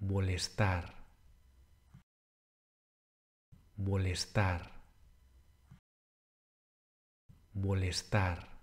molestar, molestar, molestar.